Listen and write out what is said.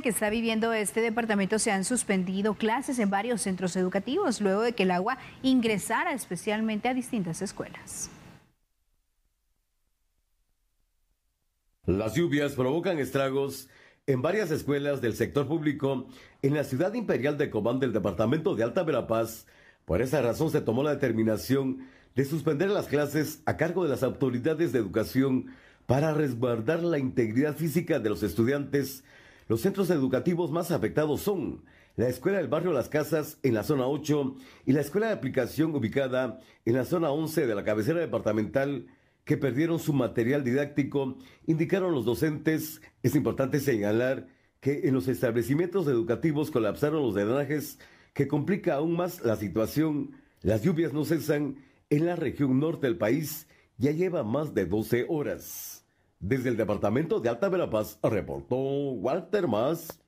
que está viviendo este departamento se han suspendido clases en varios centros educativos luego de que el agua ingresara especialmente a distintas escuelas. Las lluvias provocan estragos en varias escuelas del sector público en la ciudad imperial de Cobán del departamento de Alta Verapaz. Por esa razón se tomó la determinación de suspender las clases a cargo de las autoridades de educación para resguardar la integridad física de los estudiantes los centros educativos más afectados son la Escuela del Barrio Las Casas en la zona 8 y la Escuela de Aplicación ubicada en la zona 11 de la cabecera departamental que perdieron su material didáctico, indicaron los docentes. Es importante señalar que en los establecimientos educativos colapsaron los drenajes, que complica aún más la situación. Las lluvias no cesan en la región norte del país, ya lleva más de 12 horas. Desde el departamento de Alta Verapaz reportó Walter Mas.